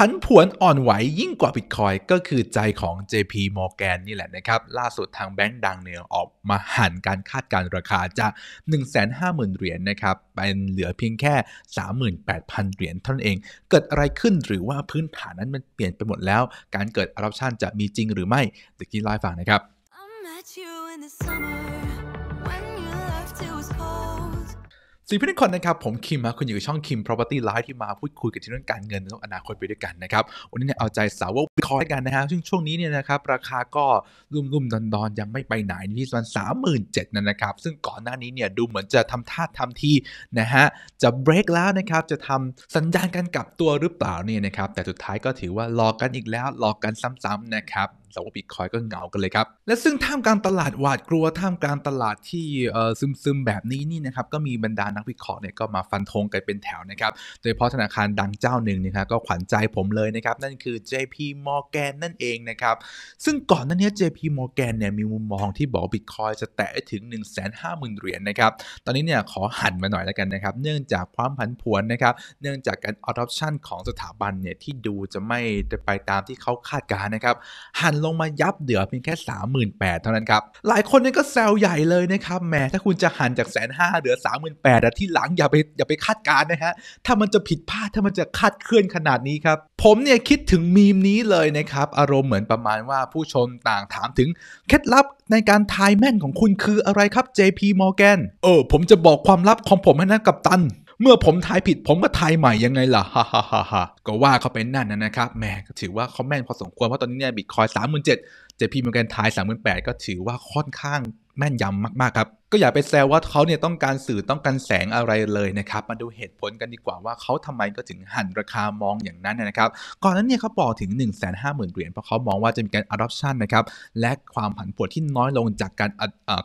ผันผวนอ่อนไหวยิ่งกว่าบิตคอยก็คือใจของ JP Morgan นี่แหละนะครับ ล่าสุดทางแบงก์ดังเนี่ยออกมาหันการคาดการราคาจาก150,000 เหรียญนนะครับ เป็นเหลือเพียงแค่ 38,000เหรียญเท่านั้นเองเกิดอะไรขึ้นหรือว่าพื้นฐานนั้นมันเปลี่ยนไปหมดแล้วการเกิดอรัปชันจะมีจริงหรือไม่เดี๋ยวกี้ไลฟ์ฟังนะครับสี่พี่นคนนะครับผมคิมคุณอยู่กับช่องคิม Property Live ที่มาพูดคุยกันที่เรื่องการเงินรล่อนาคตไปด้วยกันนะครับวันนี้เนี่ยเอาใจสาวว่าบิคอยกันนะฮะซึ่งช่วงนี้เนี่ยนะครับราคาก็รุ่มมดอนนยังไม่ไปไหนที่ส่วนสามหมื่นเจ็ดนั่นนะครับ ซึ่งก่อนหน้านี้เนี่ยดูเหมือนจะทำท่าทำทีนะฮะจะเบรกแล้วนะครับจะทำสัญญาณกันกลับตัวหรือเปล่าเนี่ยนะครับ แต่สุดท้ายก็ถือว่าหลอกกันอีกแล้วหลอกกันซ้ำ ๆนะครับแต่ว่าบิตคอยก็เหงากันเลยครับ และซึ่งท่ามกลางตลาดหวาดกลัวท่ามกลางตลาดที่ซึมซึมแบบนี้นี่นะครับก็มีบรรดานักวิเคราะห์เนี่ยก็มาฟันธงกันเป็นแถวนะครับโดยเฉพาะธนาคารดังเจ้าหนึ่งนะครับก็ขวัญใจผมเลยนะครับนั่นคือ JP Morgan นั่นเองนะครับซึ่งก่อนหน้านี้ JP Morgan เนี่ยมีมุมมองที่บอกบิตคอยจะแตะถึง 1 5 0 0 0 0 เหรียญนะครับตอนนี้เนี่ยขอหันมาหน่อยแล้วกันนะครับเนื่องจากความผันผวนนะครับเนื่องจากการอดอปชั่นของสถาบันเนี่ยที่ดูจะไม่ไปตามที่เขาคาดการนะครับหันลงมายับเดือเพียงแค่ 38,000เท่านั้นครับ หลายคนนี่ก็แซวใหญ่เลยนะครับแหมถ้าคุณจะหันจากแสนห้าเหลือ 38,000แต่ที่หลังอย่าไปอย่าไปคาดการนะฮะ ถ้ามันจะผิดพลาดถ้ามันจะคาดเคลื่อนขนาดนี้ครับ ผมเนี่ยคิดถึงมีมนี้เลยนะครับ อารมณ์เหมือนประมาณว่าผู้ชมต่างถามถึงเคล็ดลับในการทายแม่นของคุณคืออะไรครับ JP Morgan เออผมจะบอกความลับของผมให้นะกับตันเมื่อผมทายผิดผมก็ทายใหม่ยังไงล่ะฮ่าฮ่าฮ่าก็ว่าเขาเป็นนั่นนะครับแหมก็ถือว่าเขาแม่นพอสมควรเพราะตอนนี้เนี่ยบิตคอยสามหมื่นเจ็ดเจพีมีการทายสามหมื่นแปดก็ถือว่าค่อนข้างแม่นยำมาก ๆ ครับก็อย่าไปแซวว่าเขาเนี่ยต้องการสื่อต้องการแสงอะไรเลยนะครับมาดูเหตุผลกันดีกว่าว่าเขาทำไมก็ถึงหันราคามองอย่างนั้นนะครับก่อนนั้นเนี่ยเขาบอกถึง1ึ0 0 0สเหรียญเพราะเขามองว่าจะมีการ adoption นะครับ และความผันผวนที่น้อยลงจากการ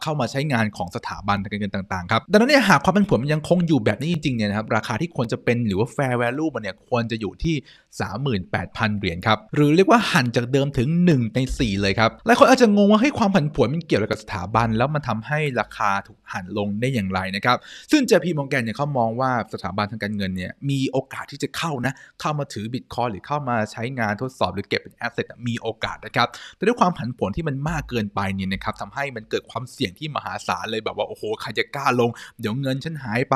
เข้ามาใช้งานของสถาบันการเงินต่าง ๆ ครับ ดังนั้นเนี่ยหากความผันผวนมันยังคงอยู่แบบนี้จริงๆเนี่ยนะครับราคาที่ควรจะเป็นหรือว่า fair value มันเนี่ยควรจะอยู่ที่ 38,000เหรียญครับหรือเรียกว่าหันจากเดิมถึง1ใน4เลยครับหลายคนอาจจะงงว่าให้ความผันผวนมันเกี่ยวอะไรกับสถาบัน แล้วมันทำให้ราคาาถูกหันลงได้อย่างไรนะครับ ซึ่งเจพีมองแกนเนี่ยเขามองว่าสถาบันทางการเงินเนี่ยมีโอกาสที่จะเข้านะเข้ามาถือบิตคอยหรือเข้ามาใช้งานทดสอบหรือเก็บเป็นแอสเซทมีโอกาสนะครับ แต่ด้วยความผันผวนที่มันมากเกินไปเนี่ยนะครับทำให้มันเกิดความเสี่ยงที่มหาศาลเลยแบบว่าโอ้โหใครจะกล้าลงเดี๋ยวเงินฉันหายไป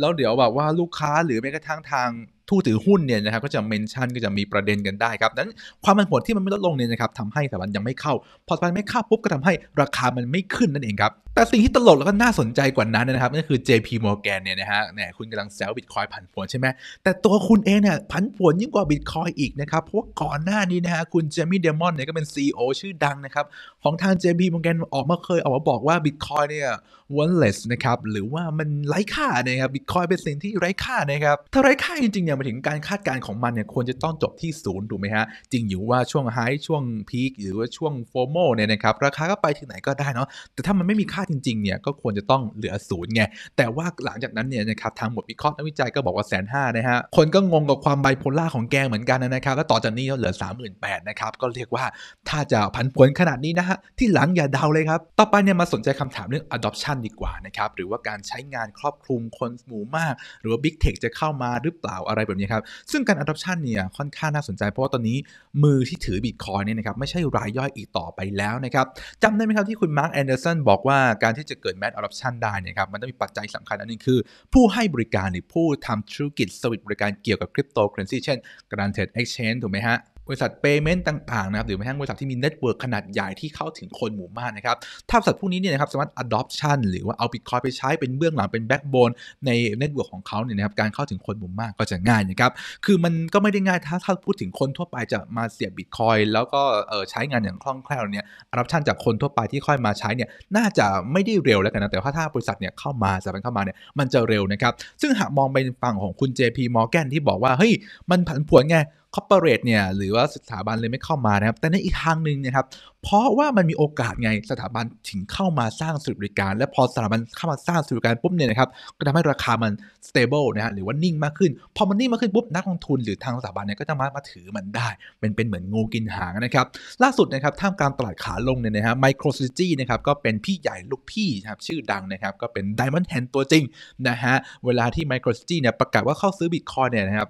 แล้วเดี๋ยวแบบว่าลูกค้าหรือแม้กระทั่งทางผู้ถือหุ้นเนี่ยนะครับก็จะเมนชั่นก็จะมีประเด็นกันได้ครับ นั้นความมันผลที่มันไม่ลดลงเนี่ยนะครับทำให้สถาบันยังไม่เข้า พอสถาบันไม่เข้าปุ๊บก็ทำให้ราคามันไม่ขึ้นนั่นเองครับแต่สิ่งที่ตลกแล้วก็น่าสนใจกว่านั้นนะครับก็คือ JP Morgan เนี่ยนะฮะเนี่ยคุณกำลังแซลบิตคอยผันผวนใช่ไหมแต่ตัวคุณเองเนี่ยผันผวนยิ่งกว่าบิตคอยอีกนะครับเพราะก่อนหน้านี้นะฮะคุณเจมี่เดมอนเนี่ยก็เป็น CEO ชื่อดังนะครับของทาง JP Morgan ออกมาเคยออกมาบอกว่าบิตคอยเนี่ย worthless นะครับหรือว่ามันไร้ค่านะครับบิตคอยเป็นสิ่งที่ไร้ค่านะครับถ้าไร้ค่าจริงๆเนี่ยนี่ยมาถึงการคาดการณ์ของมันเนี่ยควรจะต้องจบที่ศูนย์ถูกไหมฮะจริงอยู่ว่าช่วงไฮช่วงพีคหรือว่าช่วงโฟโมเนี่ยนะครับ ราคาก็ไปถึงไหนก็ได้เนาะแต่ถ้ามันไม่มีค่าจริงๆเนี่ยก็ควรจะต้องเหลือศูนย์ไง แต่ว่าหลังจากนั้นเนี่ยนะครับทางบทวิเคราะห์นักวิจัยก็บอกว่าแสนห้านะฮะคนก็งงกับความไบโพล่าของแกเหมือนกันนะครับแล้วต่อจากนี้ก็เหลือ38,000นะครับก็เรียกว่าถ้าจะผันผวนขนาดนี้นะฮะที่หลังอย่าเดาเลยครับต่อไปเนี่ยมาสนใจคำถามเรื่อง adoption ดีกว่านะครับหรือว่าการใช้งานครอบคลุมคนหมู่มากหรือว่า big tech จะเข้ามาหรือเปล่าอะไรแบบนี้ครับ ซึ่ง การ a d o อปชันเนี่ยค่อนข้างน่าสนใจเพราะว่าตอนนี้มือที่ถือบิตคอยเนี่ยนะครับไม่ใช่รายย่อยอีกต่อไปแล้วนะครับจำได้ไหมครับที่คุณมาร์คแอนเดอร์สันบอกว่าการที่จะเกิดแมสอ a ด o p t ชันได้นียครับ มันต้องมีปัจจัยสำคัญอันนึงคือ ผู้ให้บริการหรือผู้ทำธุรกิจสวิตบริการเกี่ยวกับคริปโตเคอเรนซีเช่นก g ร a เ t ดเอ็กซ์เชนถูกไหมฮะบริษัทเปย์เมนต์ต่างๆ นะครับ หรือแม้กระทั่งบริษัทที่มีเน็ตเวิร์กขนาดใหญ่ที่เข้าถึงคนหมู่มากนะครับ ถ้าบริษัทพวกนี้เนี่ยนะครับสามารถ adoption หรือว่าเอาบิตคอยไปใช้เป็นเบื้องหลังเป็นแบ็กโบนในเน็ตเวิร์กของเขาเนี่ยนะครับ การเข้าถึงคนหมู่มากก็จะง่ายนะครับ คือมันก็ไม่ได้ง่ายถ้าถ้าพูดถึงคนทั่วไปจะมาเสียบบิตคอยแล้วก็ใช้งานอย่างคล่องแคล่วเนี่ย adoption จากคนทั่วไปที่ค่อยมาใช้เนี่ย น่าจะไม่ได้เร็วแล้วกันนะแต่ว่าถ้าบริษัทเนี่ยเข้ามาสะาป็นเข้ามาเนี่ย มันจะเร็วนะครับ ซึ่งหากมองไปฝั่งของคุณ JP Morgan ที่บอกว่าเฮ้ยมันผันผวนไงคอร์เปอเรทเนี่ยหรือว่าสถาบันเลยไม่เข้ามานะครับแต่ในอีกทางหนึ่งนะครับ เพราะว่ามันมีโอกาสไงสถาบันถึงเข้ามาสร้างสื่อบริการ และพอสถาบันเข้ามาสร้างสื่อบริการปุ๊บเนี่ยนะครับ ก็ทำให้ราคามันสเตเบิลนะฮะหรือว่านิ่งมากขึ้น พอมันนิ่งมากขึ้นปุ๊บนักลงทุน หรือทางสถาบันเนี่ยก็จะมามาถือมันได้ เป็นเป็นเหมือนงูกินหางนะครับ ล่าสุดนะครับ ท่ามกลางตลาดขาลงเนี่ยนะฮะไมโครซิตี้นะครับก็เป็นพี่ใหญ่ลูกพี่นะครับชื่อดังนะครับก็เป็นไดมอนด์แฮนด์ตัวจริงนะฮะเวลาที่ไมโครซิตี้เนี่ยประกาศว่าเข้าซื้อบิตคอยเนี่ยนะครับ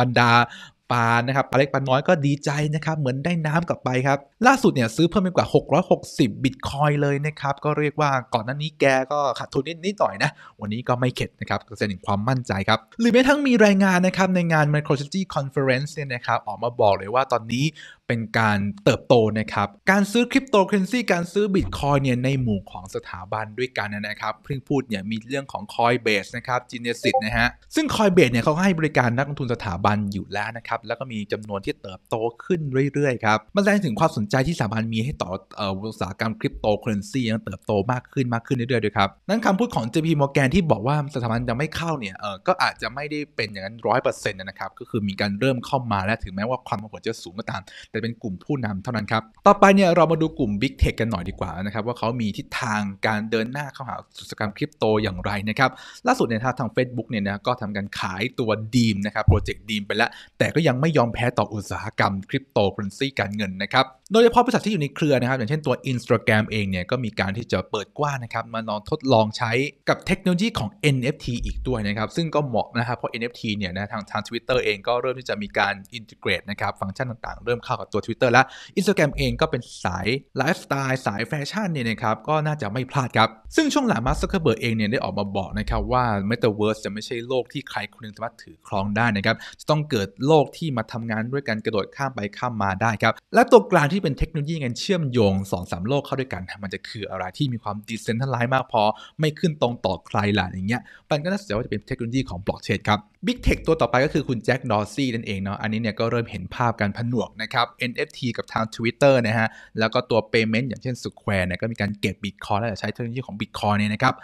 บรรดาปานะครับปาเล็กปาน้อยก็ดีใจ นะครับ เหมือนได้น้ำกลับไป ครับ ล่าสุด เนี่ย ซื้อเพิ่ม ไป กว่า 660 บิตคอยเลย นะครับ ก็เรียกว่าก่อนหน้านี้แกก็ ขาด ทุน นิดนิดหน่อย นะ วันนี้ก็ไม่เข็ด นะครับแสดงความมั่นใจ ครับ หรือแม้ทั้งมี รายงาน นะครับ ในงาน Microsoft Conference เนี่ยนะครับ ออกมาบอกเลยว่าตอนนี้เป็นการเติบโตนะครับ การซื้อคริปโตเคอเรนซีการซื้อบิตคอยเนี่ยในหมู่ของสถาบันด้วยกันนะครับ เพิ่งพูดเนี่ยมีเรื่องของคอยเบสนะครับจีเนสิตนะฮะซึ่งคอยเบสเนี่ยเขาให้บริการนักลงทุนสถาบันอยู่แล้วนะครับ แล้วก็มีจำนวนที่เติบโตขึ้นเรื่อยๆครับ มันแสดงถึงความสนใจที่สถาบันมีให้ต่ออุตสาหกรรมคริปโตเคอเรนซียังเติบโตมากขึ้นมากขึ้นเรื่อยๆด้วยครับนั้นคำพูดของ JP Morgan ที่บอกว่าสถาบันจะไม่เข้าเนี่ยเออก็อาจจะไม่ได้เป็นอย่างนั้นร้อยเปอร์เซ็นต์นะครับก็คือมีการเริ่มเข้ามาและถึงแม้ว่าความผันผวนจะสูงก็ตามแต่เป็นกลุ่มผู้นำเท่านั้นครับ ต่อไปเนี่ยเรามาดูกลุ่ม Big Tech กันหน่อยดีกว่านะครับ ว่าเขามีทิศทางการเดินหน้าเข้าหาสุสกรรมคริปโตอย่างไรนะครับ ล่าสุดเนี่ยทางเฟซบุ o กเนี่ยนะก็ทำการขายตัวดีมนะครับโปรเจกต์ดีมไปแล้ว แต่ก็ยังไม่ยอมแพ้ต่ออุตสาหกรรมคริปโตเคอเรนซีการเงินนะครับ โดยเฉพาะบริษัทที่อยู่ในเครือนะครับอย่างเช่นตัว Instagram เองเนี่ยก็มีการที่จะเปิดกว้างนะครับมาลองทดลองใช้กับเทคโนโลยีของ NFT อีกด้วยนะครับซึ่งก็เหมาะนะครับเพราะ NFT เนี่ยนะทางทาง Twitter เองก็เริ่มที่จะมีการอินทิเกรตนะครับฟังก์ชันต่าง ๆเริ่มเข้ากัตัว Twitter และ Instagram เองก็เป็นสายไลฟ์สไตล์สายแฟชั่นเนี่ยนะครับ ก็น่าจะไม่พลาดครับ ซึ่งช่วงหลังมาสเคอร์เเบิร์กเองเนี่ยได้ออกมาบอกนะครับ ว่า m e t a v e r s e จะไม่ใช่โลกที่ใครคนนึงสามารถถือครองได้นะครับ จะต้องเกิดโลกที่มาทำงานด้วยกันกระโดดข้ามไปข้ามมาได้ครับ และตัวกลางที่เป็นเทคโนโลยีกันเชื่อมโยง2อสโลกเข้าด้วยกัน มันจะคืออะไรที่มีความดิเซนทัลไลท์มากพอ ไม่ขึ้นตรงต่อใครล่ะอย่างเงี้ยมันก็น่าสนใจว่าจะเป็นเทคโนโลยีของบล็อกเชนครับบิ๊กเทคตัวต่อไปก็คือคุณแจ็คดอซี่นั่นเองเนาะอันนี้เนี่ยก็เริ่มเห็นภาพการผนวกนะครับ NFT กับทาง Twitter นะฮะ แล้วก็ตัว Payment อย่างเช่น Square เนี่ยก็มีการเก็บ Bitcoin และใช้เทคโนโลยีของ Bitcoin เนี่ยนะครับ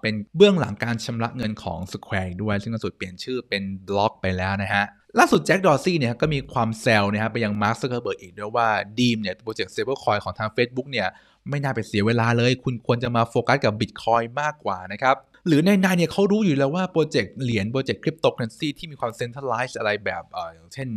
เป็นเบื้องหลังการชำระเงินของ Square ด้วย ซึ่งล่าสุดเปลี่ยนชื่อเป็นบล็อกไปแล้วนะฮะล่าสุดแจ็คดอร์ซี่เนี่ยก็มีความแซวนะครับไปยังมาร์คซ์เคอร์เบิร์กอีกด้วยว่าดีมเนี่ยโปรเจกต์เซเบอร์คอยของทาง Facebook เนี่ย ไม่น่าไปเสียเวลาเลย คุณควรจะมาโฟกัสกับ Bitcoin มากกว่านะครับหรือในนายเนี่ยเขารู้อยู่แล้วว่า โปรเจกต์ เหรียญโปรเจกต์คริปโตเคอเรนซีที่มีความเซ็นทรัลไลซ์อะไรแบบเอออย่างเช่น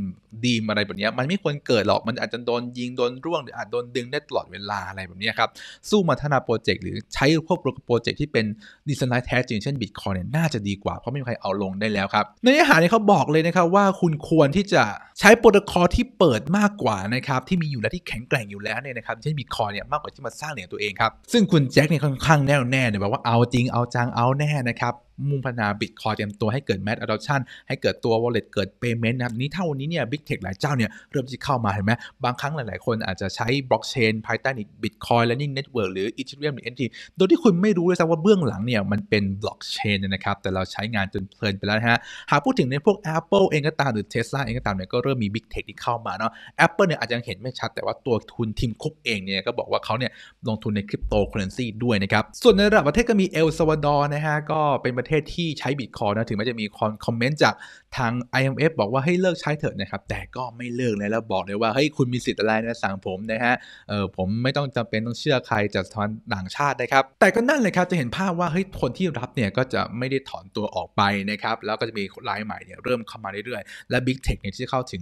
ดีม อะไรแบบนี้ มันไม่ควรเกิด หรอกมันอาจจะ โดน ยิง โดนร่วงหรืออาจ โดนดึงได้ตลอดเวลาอะไร แบบนี้ครับ สู้มาธนาโปรเจกต์ หรือใช้พวกโปรเจกต์ที่เป็นดิสไลซ์แท้จริงเช่นบิตคอยเนี่ยน่าจะดีกว่าเพราะไม่มีใครเอาลงได้แล้วครับในเนื้อหาเนี่ยเขาบอกเลยนะครับว่าคุณควรที่จะใช้โปรโตคอลที่เปิดมากกว่านะครับที่มีอยู่และที่แข็งแกร่งอยู่แล้วเนี่ยนะครับเช่นบิตคอยเนี่ยมากกว่าที่มาสร้างเหรียญตัวเองครับซึ่งคุณแจ็คเนี่ยค่อนข้างแน่วแน่เนี่ยบบว่าเอาจริงเอาจังเอาแน่นะครับมุ่งพัฒนาบิตคอยเตรียมตัวให้เกิดแมสอะดอปชันให้เกิดตัววอลเล็ตเกิดเ a เ m e n t นะครับ นี้เท่านี้เนี่ยบิ๊กเทคหลายเจ้าเนี่ยเริ่มจะเข้ามาเห็นไหมบางครั้งหลาย ๆ คนอาจจะใช้บล็อกเชนภายใต้นิกคอยแล i n ิ e งเน็ตเวิร์กหรืออี h e r e u มหรือเอ็นทีโดยที่คุณไม่รู้เลยซ้ำว่าเบื้องหลังเนี่ยมันเป็นบล็อกเชนนะครับ แต่เราใช้งานจนเพลินไปแล้วนะฮะหากพูดถึงในพวก Apple เองก็ตามหรือ Tesla เองก็ตามเนี่ยก็เริ่มมีบิ๊กเทคที่เข้ามาเนาะแอปเปิลเนี่ยอาจจะยังเห็นไม่ชัดแต่ว่าตัวทุนทีมคุกเองเนี่ยก็บอกว่าเขาเนี่ยลงทุนในคริปโตเคอเรนซีด้วยนะครับส่วนในระดับประเทศก็มีเอลซาวาดอร์นะฮะก็เป็นประเทประเทศที่ใช้บิตคอยนะถึงแม้จะมีคอมเมนต์จากทาง IMF บอกว่าให้เลิกใช้เถอะนะครับแต่ก็ไม่เลิกเลย แล้วบอกเลยว่าเฮ้ยคุณมีสิทธิ์อะไรนะสั่งผมนะฮะเออผมไม่ต้องจำเป็นต้องเชื่อใครจากทอนต่างชาตินะครับแต่ก็นั่นเลยครับจะเห็นภาพว่าเฮ้ยคนที่รับเนี่ยก็จะไม่ได้ถอนตัวออกไปนะครับแล้วก็จะมีรายใหม่เนี่ยเริ่มเข้ามาเรื่อยๆและ Big Tech เนี่ยที่เข้าถึง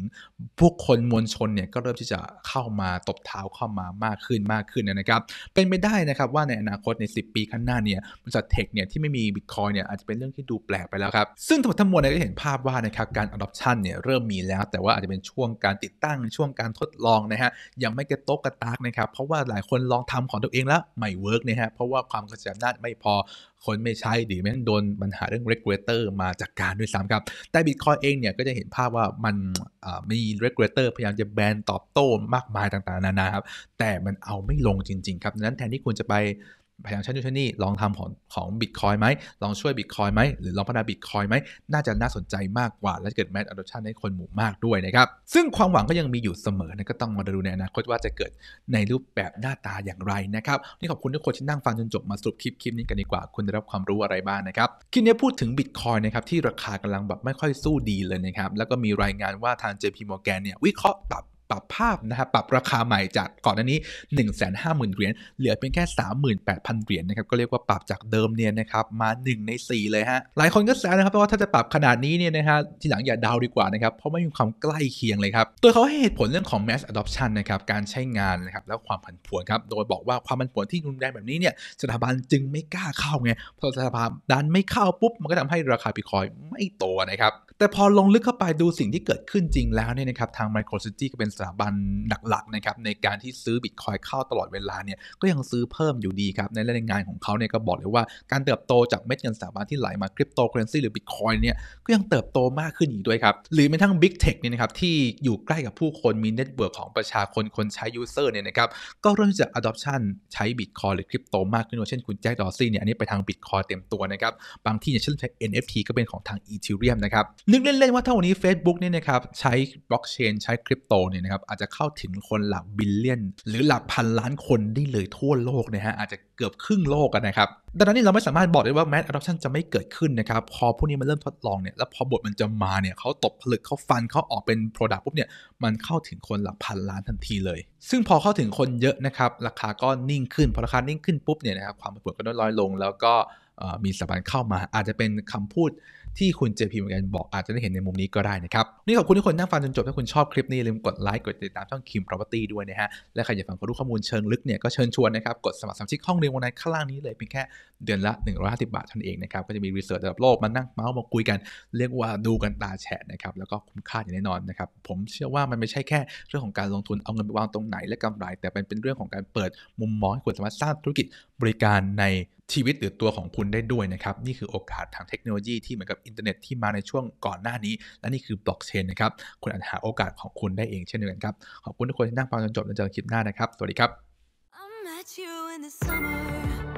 พวกคนมวลชนเนี่ยก็เริ่มที่จะเข้ามาตบเท้าเข้ามามากขึ้นมากขึ้นนะครับเป็นไปได้นะครับว่าในอนาคตใน 10ปีข้างหน้าเนี่ยบริษัทเทคเนี่ยที่ไม่มีบิตคอยเนี่ยอาจจะเป็นเรื่องที่ดูแปลกไปแล้วครับซึ่งทั้งหมดทั้งมวลเนี่ยก็เห็นภาพว่านะครับการ adoption เนี่ยเริ่มมีแล้ว แต่ว่าอาจจะเป็นช่วงการติดตั้งช่วงการทดลอง นะ ฮะ ยังไม่กระตกกระตาก นะ ครับ เพราะว่าหลายคนลองทำของตัวเองแล้ว ไม่ เวิร์กนะ ฮะ เพราะว่าความกระจายอำนาจไม่พอคนไม่ใช้หรือแม้โดนปัญหาเรื่อง regulator มาจากการด้วยซ้ำครับ แต่บิตคอยเองเนี่ยก็จะเห็นภาพว่ามันมี regulator พยายามจะแบนตอบโต้มากมายต่างๆนานาครับแต่มันเอาไม่ลงจริง ๆ ครับ นั้นแทนที่คุณจะไปพยายามใชันู่นใช้นี่ลองทำของของบิตคอยไหมลองช่วยบิตคอยไหมหรือลองพัฒนาบิตคอยไหม น่าจะน่าสนใจมากกว่าและเกิดแมสอะดอปชันให้คนหมู่มากด้วยนะครับ ซึ่งความหวังก็ยังมีอยู่เสมอนะก็ต้องมาดูในอนาคตว่าจะเกิดในรูปแบบหน้าตาอย่างไรนะครับ นี่ขอบคุณทุกคนที่นั่งฟังจนจบมาสรุปคลิปคลิปนี้กันดีกว่าคุณได้รับความรู้อะไรบ้างนะครับคลิปนี้พูดถึงบิตคอยนะครับที่ราคากำลังแบบไม่ค่อยสู้ดีเลยนะครับแล้วก็มีรายงานว่าทาง JP Morgan เนี่ยวิเคราะห์ตับปรับภาพนะครับปรับราคาใหม่จากก่อนหน้านี้ 1 5 0 0 0 0 เหรียญเหลือเป็นแค่ 38,000 เหรียญนะครับก็เรียกว่าปรับจากเดิมเนี่ยนะครับมา 1 ใน 4 เลยฮะหลายคนก็แซวนะครับว่าถ้าจะปรับขนาดนี้เนี่ยนะฮะทีหลังอย่าดาวดีกว่านะครับ เพราะไม่มีความใกล้เคียงเลยครับ ตัวเขาให้เหตุผลเรื่องของ mass adoption นะครับ การใช้งานนะครับแล้วความผันผวนครับโดยบอกว่าความผันผวนที่รุนแรงแบบนี้เนี่ยสถาบันจึงไม่กล้าเข้าไงเพราะสถาบันดันไม่เข้าปุ๊บมันก็ทำให้ราคาบิตคอยไม่โตนะครับแต่พอลงลึกเข้าไปดูสิ่งที่เกิดขึ้นจริงแล้วเนี่ยนะครับทาง Micro City ก็เป็นถาบันหลัก ๆ นะครับ ในการที่ซื้อบิตคอยเข้าตลอดเวลาเนี่ย ก็ยังซื้อเพิ่มอยู่ดีครับ ในรายงานของเขาเนี่ยก็บอกเลยว่าการเติบโตจากเม็ดเงินสถาบันที่ไหลมาคริปโตเคอเรนซีหรือบิตคอยเนี่ยก็ยังเติบโตมากขึ้นอีกด้วยครับ หรือแม้ทั้งบิ๊กเทคเนี่ยนะครับ ที่อยู่ใกล้กับผู้คนมีเน็ตเวิร์กของประชาชนคนใช้ยูเซอร์เนี่ยนะครับก็เริ่มจะอะดอปชันใช้บิตคอยหรือคริปโตมากขึ้นเช่นคุณแจ็คดอซี่เนี่ยอันนี้ไปทางบิตคอยเต็มตัวนะครับบางที่เนี่ยเช่น NFT ก็เป็นของทางอีเทเรียมนะครับนึกเล่นๆว่าถ้าวันนี้เฟซบุ๊กเนี่ยนะครับใช้บล็อกเชนใช้คริปโตเนี่ยนะครับอาจจะเข้าถึงคนหลักบิลเลียนหรือหลักพันล้านคนได้เลยทั่วโลกนะฮะอาจจะเกือบครึ่งโลกกันนะครับดังนั้นเราไม่สามารถบอกได้ว่าแมสอะดอปชันจะไม่เกิดขึ้นนะครับพอพวกนี้มันเริ่มทดลองเนี่ยแล้วพอบทมันจะมาเนี่ยเขาตบผลึกเขาฟันเขาออกเป็นโปรดักต์ปุ๊บเนี่ยมันเข้าถึงคนหลักพันล้านทันทีเลย ซึ่งพอเข้าถึงคนเยอะนะครับราคาก็นิ่งขึ้นพอราคานิ่งขึ้นปุ๊บเนี่ยนะครับความผันผวนก็น้อยลง แล้วก็มีสถาบันเข้ามาอาจจะเป็นคำพูดที่คุณเจพีมอนกันบอกอาจจะได้เห็นในมุมนี้ก็ได้นะครับ นี่ขอบคุณทุกคนนั่งฟังจนจบถ้าคุณชอบคลิปนี้ลืมกดไลค์กดติดตามช่องคิม Property ด้วยนะฮะ และใครอยากฟังข้อมูลเชิงลึกเนี่ยก็เชิญชวนนะครับกดสมัครสมาชิกห้องเรียนวันนันข้างล่างนี้เลยเพียงแค่เดือนละ 150บาทเท่านั้นเองนะครับก็จะมีรีเสิร์ชระดับโลกมานั่งเมาส์มาคุยกันเรียกว่าดูกันตาแฉะนะครับแล้วก็คุ้มค่าอย่างแน่นอนนะครับผมเชื่อว่ามันไม่ใช่แค่ เรื่องของการลงทุนเอาเงินไปวางตรงไหน และกำไรแต่เป็นเรื่องของการเปิดมุมมองให้คุณสามารถสร้างธุรกิจบริการในชีวิตหรือตัวของคุณได้ด้วย นะครับนี่คือโอกาสทางเทคโนโลยีที่เหมือนกับอินเทอร์เน็ตที่มาในช่วงก่อนหน้านี้ และนี่คือบล็อกเชนนะครับ คุณอาจหาโอกาสของคุณได้ เอง เช่นเดียวกัน ครับ ขอบคุณทุกคนที่นั่งฟังจนจบแล้วเจอคลิปหน้า นะครับ สวัสดีครับ